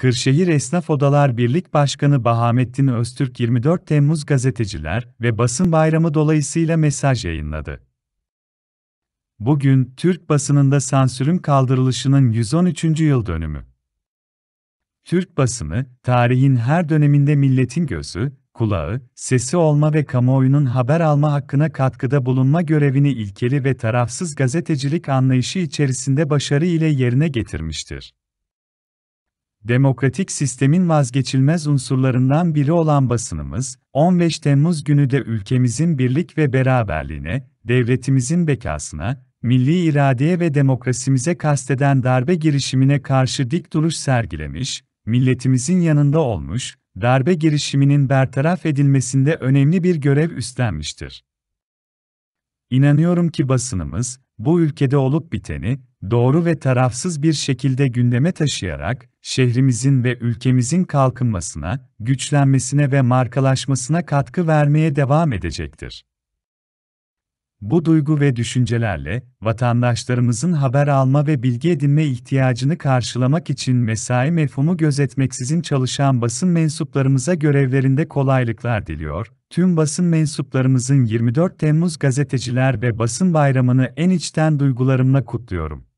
Kırşehir Esnaf Odalar Birlik Başkanı Bahamettin Öztürk 24 Temmuz gazeteciler ve basın bayramı dolayısıyla mesaj yayınladı. Bugün Türk basınında sansürün kaldırılışının 113. yıl dönümü. Türk basını, tarihin her döneminde milletin gözü, kulağı, sesi olma ve kamuoyunun haber alma hakkına katkıda bulunma görevini ilkeli ve tarafsız gazetecilik anlayışı içerisinde başarı ile yerine getirmiştir. Demokratik sistemin vazgeçilmez unsurlarından biri olan basınımız, 15 Temmuz günü de ülkemizin birlik ve beraberliğine, devletimizin bekasına, milli iradeye ve demokrasimize kasteden darbe girişimine karşı dik duruş sergilemiş, milletimizin yanında olmuş, darbe girişiminin bertaraf edilmesinde önemli bir görev üstlenmiştir. İnanıyorum ki basınımız, bu ülkede olup biteni, doğru ve tarafsız bir şekilde gündeme taşıyarak, şehrimizin ve ülkemizin kalkınmasına, güçlenmesine ve markalaşmasına katkı vermeye devam edecektir. Bu duygu ve düşüncelerle, vatandaşlarımızın haber alma ve bilgi edinme ihtiyacını karşılamak için mesai mefhumu gözetmeksizin çalışan basın mensuplarımıza görevlerinde kolaylıklar diliyor, tüm basın mensuplarımızın 24 Temmuz Gazeteciler ve Basın Bayramı'nı en içten duygularımla kutluyorum.